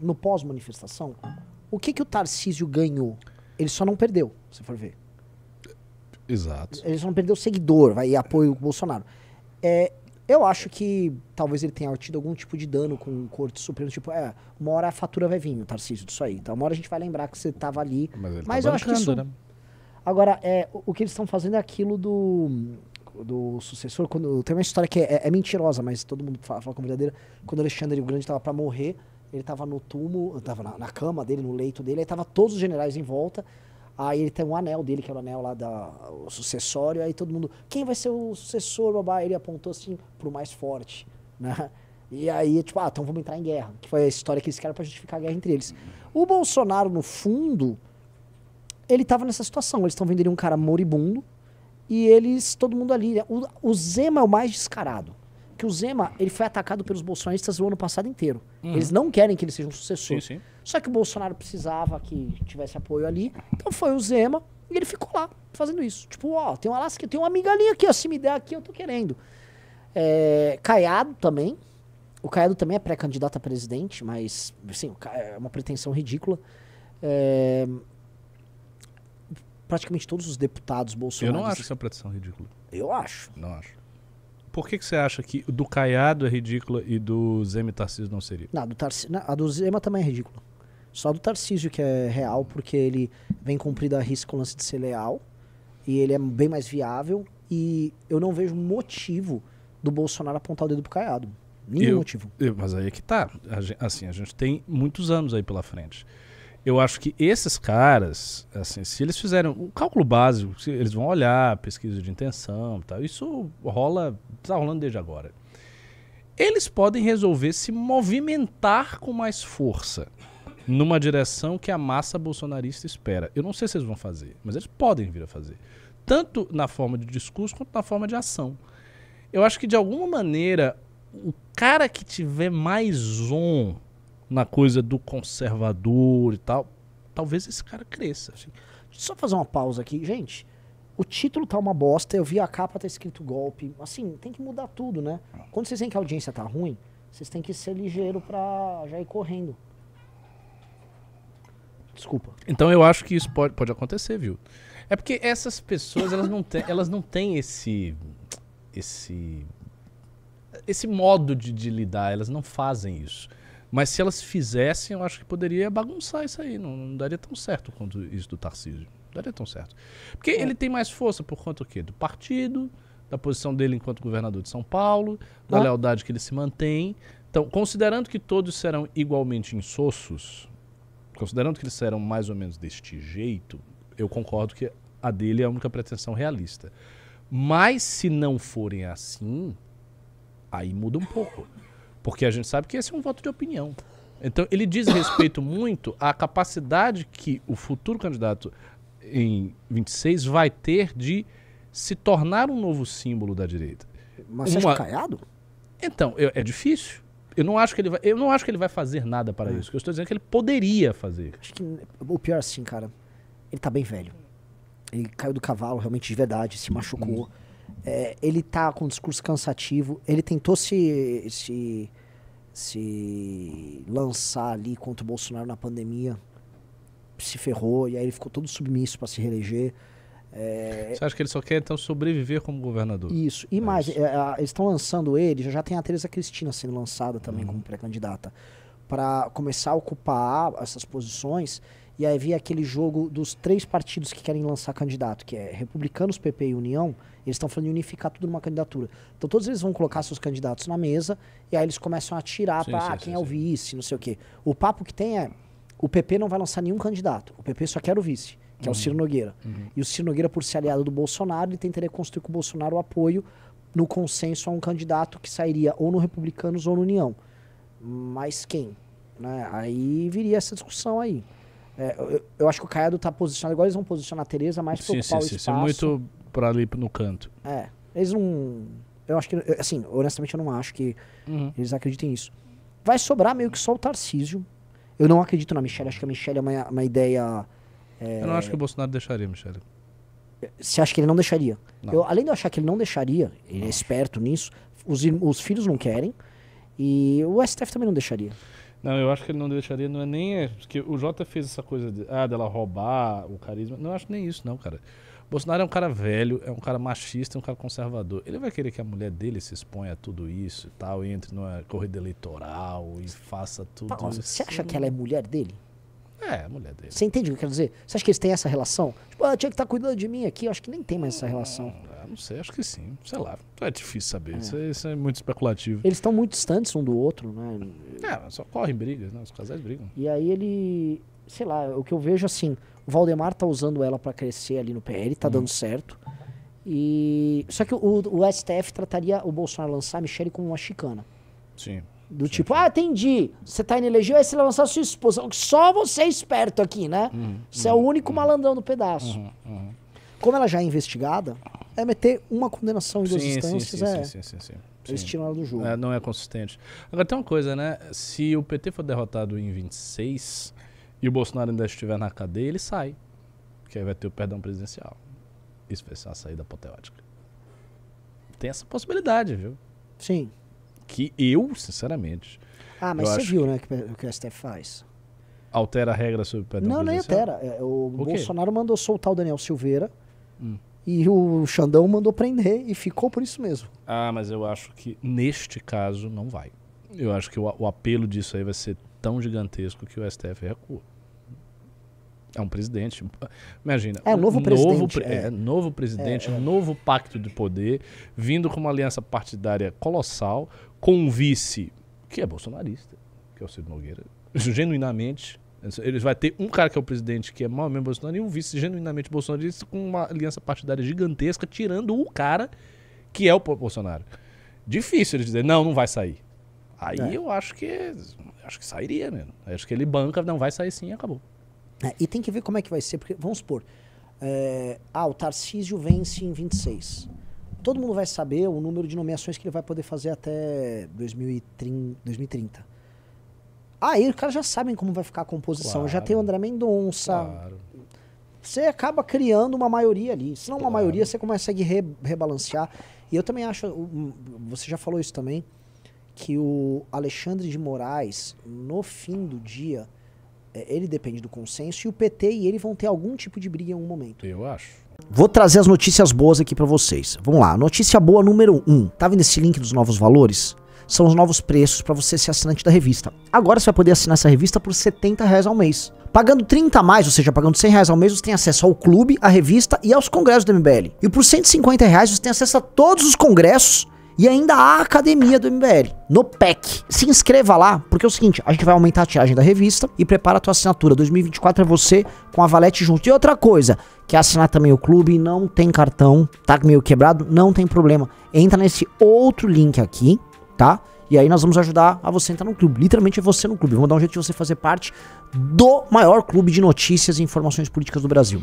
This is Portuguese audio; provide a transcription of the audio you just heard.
no pós-manifestação, o que, que o Tarcísio ganhou? Ele só não perdeu, se for ver. Exato. Ele só não perdeu seguidor vai, e apoio o Bolsonaro. É, eu acho que talvez ele tenha tido algum tipo de dano com o Corte Supremo. Tipo, é, uma hora a fatura vai vir, o Tarcísio, disso aí. Então, uma hora a gente vai lembrar que você estava ali. Mas, tá Mas tá eu acho que isso... Né? Agora, é, o que eles estão fazendo é aquilo do do sucessor, quando tem uma história que é, é, é mentirosa, mas todo mundo fala, fala como verdadeira, quando Alexandre o Grande estava para morrer, ele estava no túmulo, estava na, na, cama dele, no leito dele, aí tava todos os generais em volta. Aí ele tem um anel dele, que é o anel lá da o sucessório, aí todo mundo, quem vai ser o sucessor, babá? Ele apontou assim pro mais forte, né? E aí, tipo, ah, então vamos entrar em guerra, que foi a história que eles querem para justificar a guerra entre eles. O Bolsonaro, no fundo, ele estava nessa situação, eles estão vendo ele um cara moribundo, e eles, todo mundo ali, né? o, o Zema é o mais descarado que o Zema ele foi atacado pelos bolsonaristas o ano passado inteiro. Uhum. Eles não querem que ele seja um sucessor. Sim, sim. Só que o Bolsonaro precisava que tivesse apoio ali. Então foi o Zema e ele ficou lá fazendo isso. Tipo, ó, tem uma lasca, tem uma amiga ali aqui, ó, se me der aqui, eu tô querendo. É, Caiado também. O Caiado também é pré-candidato a presidente, mas, assim, é uma pretensão ridícula. É, praticamente todos os deputados bolsonaristas... Eu não acho essa pretensão ridícula. Eu acho. Não acho. Por que, que você acha que do Caiado é ridícula e do Zema e Tarcísio não seria? Não, do Tarci... Não, a do Zema também é ridícula. Só do Tarcísio que é real, porque ele vem cumprido a risca o lance de ser leal. E ele é bem mais viável. E eu não vejo motivo do Bolsonaro apontar o dedo pro Caiado. Nenhum eu, motivo. Eu, mas aí é que tá. A gente, assim, a gente tem muitos anos aí pela frente eu acho que esses caras, assim, se eles fizerem o um cálculo básico, eles vão olhar pesquisa de intenção e tal, isso rola, está rolando desde agora. Eles podem resolver se movimentar com mais força numa direção que a massa bolsonarista espera. Eu não sei se eles vão fazer, mas eles podem vir a fazer. Tanto na forma de discurso quanto na forma de ação. Eu acho que, de alguma maneira, o cara que tiver mais on na coisa do conservador e tal, talvez esse cara cresça. Assim. Só fazer uma pausa aqui, gente. O título tá uma bosta, eu vi a capa tá escrito golpe. Assim, tem que mudar tudo, né? Quando vocês veem que a audiência tá ruim, vocês têm que ser ligeiro pra já ir correndo. Desculpa. Então eu acho que isso pode, pode acontecer, viu? É porque essas pessoas, elas não têm, elas não têm esse esse esse modo de, de lidar, elas não fazem isso. Mas se elas fizessem, eu acho que poderia bagunçar isso aí. Não, não daria tão certo quanto isso do Tarcísio. Não daria tão certo. Porque é. ele tem mais força por conta do quê? Do partido, da posição dele enquanto governador de São Paulo, da ah. lealdade que ele se mantém. Então, considerando que todos serão igualmente insossos, considerando que eles serão mais ou menos deste jeito, eu concordo que a dele é a única pretensão realista. Mas se não forem assim, aí muda um pouco. Porque a gente sabe que esse é um voto de opinião. Então, ele diz respeito muito à capacidade que o futuro candidato em 26 vai ter de se tornar um novo símbolo da direita. Mas Uma... acha caiado? Então, eu, é difícil. Eu não, acho que ele vai, eu não acho que ele vai fazer nada para é. isso. eu estou dizendo é que ele poderia fazer. Acho que o pior é assim, cara, ele está bem velho. Ele caiu do cavalo realmente de verdade, se hum. machucou. Hum é, ele tá com um discurso cansativo, ele tentou se, se, se lançar ali contra o Bolsonaro na pandemia, se ferrou, e aí ele ficou todo submisso para se reeleger. É... Você acha que ele só quer então sobreviver como governador? Isso. E é mais, isso. É, eles estão lançando ele, já tem a Teresa Cristina sendo lançada também uhum. como pré-candidata, para começar a ocupar essas posições e aí havia aquele jogo dos três partidos que querem lançar candidato, que é Republicanos, PP e União, eles estão falando de unificar tudo numa candidatura. Então todos eles vão colocar seus candidatos na mesa e aí eles começam a tirar para ah, quem é sim, é o vice, não sei o quê. O papo que tem é o PP não vai lançar nenhum candidato, o PP só quer o vice, que uhum. é o uhum. Ciro Nogueira. Uhum. E o Ciro Nogueira, por ser aliado do Bolsonaro, ele tentaria construir com o Bolsonaro o apoio no consenso a um candidato que sairia ou no Republicanos ou no União. Mas quem? Né? Aí viria essa discussão aí. É, eu, eu, acho que o Caiado tá posicionado, igual eles vão posicionar a Tereza mais pra sim, ocupar sim, o sim, espaço. Sim, É muito pra ali no canto. É, eles não... Eu acho que, assim, honestamente eu não acho que uhum. eles acreditem nisso. Vai sobrar meio que só o Tarcísio. Eu não acredito na Michelle, acho que a Michelle é uma, uma ideia... É... Eu não acho que o Bolsonaro deixaria Michelle. Você acha que ele não deixaria? Não. Eu, além de eu achar que ele não deixaria, ele é não. é esperto nisso, os, os filhos não querem, e o STF também não deixaria. Não, eu acho que ele não deixaria, não é nem. É, porque o Jota fez essa coisa de, ah, dela roubar o carisma. Não acho nem isso, não, cara. Bolsonaro é um cara velho, é um cara machista, é um cara conservador. Ele vai querer que a mulher dele se exponha a tudo isso e tal, e entre numa corrida eleitoral e faça tudo Paulo, isso. Você acha que ela é mulher dele? É, mulher dele. Você entende o que eu quero dizer? Você acha que eles têm essa relação? Tipo, ela ah, tinha que estar tá cuidando de mim aqui, eu acho que nem tem mais essa relação. Hum, ah, não sei, acho que sim. Sei lá. É difícil saber. É. Isso, é, isso, é, muito especulativo. Eles estão muito distantes um do outro, né? É, só correm brigas, né? Os casais brigam. E aí ele. Sei lá, o que eu vejo assim. O Valdemar tá usando ela para crescer ali no PL, tá hum. dando certo. E. Só que o, o STF trataria o Bolsonaro lançar a Michelle como uma chicana. Sim. Do sim, tipo, sim. ah, atendi, você tá inelegível, aí você lançar sua esposa. Só você é esperto aqui, né? Uhum. você hum, é o uhum. único uhum. malandrão do pedaço. Uhum, como ela já é investigada, é meter uma condenação em duas sim, instâncias. Sim, é, sim, sim, sim, do jogo. É, não é consistente. Agora tem uma coisa, né? Se o PT for derrotado em 26 e o Bolsonaro ainda estiver na cadeia, ele sai. Que aí vai ter o perdão presidencial. Isso vai ser uma saída apoteótica. Tem essa possibilidade, viu? Sim. Que eu, sinceramente. Ah, mas você viu, né, o que o STF faz? Altera a regra sobre o perdão Não, nem altera. É, o, o Bolsonaro mandou soltar o Daniel Silveira. E o Xandão mandou prender e ficou por isso mesmo. Ah, mas eu acho que neste caso não vai. Eu acho que o, o apelo disso aí vai ser tão gigantesco que o STF recua. É um presidente. Imagina. É o novo, presidente. é. É, novo presidente, é, é, novo pacto de poder, vindo com uma aliança partidária colossal, com um vice que é bolsonarista, que é o Ciro Nogueira, genuinamente ele vai ter um cara que é o presidente, que é mal mesmo Bolsonaro, e um vice genuinamente bolsonarista com uma aliança partidária gigantesca, tirando o cara que é o Bolsonaro. Difícil ele dizer, não, não vai sair. Aí é. eu acho que acho que sairia mesmo. Né? Acho que ele banca, não vai sair sim, acabou. É, e tem que ver como é que vai ser, porque vamos supor, é, ah, o Tarcísio vence em 26. Todo mundo vai saber o número de nomeações que ele vai poder fazer até 2030. 2030. Aí ah, os caras já sabem como vai ficar a composição. Claro. Já tem o André Mendonça. Claro. Você acaba criando uma maioria ali. Se não uma claro. maioria, você consegue re rebalancear. E eu também acho, você já falou isso também, que o Alexandre de Moraes, no fim do dia, é, ele depende do consenso e o PT e ele vão ter algum tipo de briga em algum momento. Eu acho. Vou trazer as notícias boas aqui para vocês. Vamos lá, notícia boa número 1. Um. Tá vendo esse link dos novos valores? são os novos preços para você ser assinante da revista. Agora você vai poder assinar essa revista por 70 reais ao mês. Pagando 30 a mais, ou seja, pagando 100 reais ao mês, você tem acesso ao clube, à revista e aos congressos do MBL. E por 150 reais você tem acesso a todos os congressos e ainda à academia do MBL, no PEC. Se inscreva lá, porque é o seguinte, a gente vai aumentar a tiragem da revista e prepara a tua assinatura. 2024 é você com a Valete junto. E outra coisa, quer assinar também o clube não tem cartão, tá meio quebrado, não tem problema. Entra nesse outro link aqui, tá? E aí nós vamos ajudar a você entrar no clube. Literalmente é você no clube. Vamos dar um jeito de você fazer parte do maior clube de notícias e informações políticas do Brasil.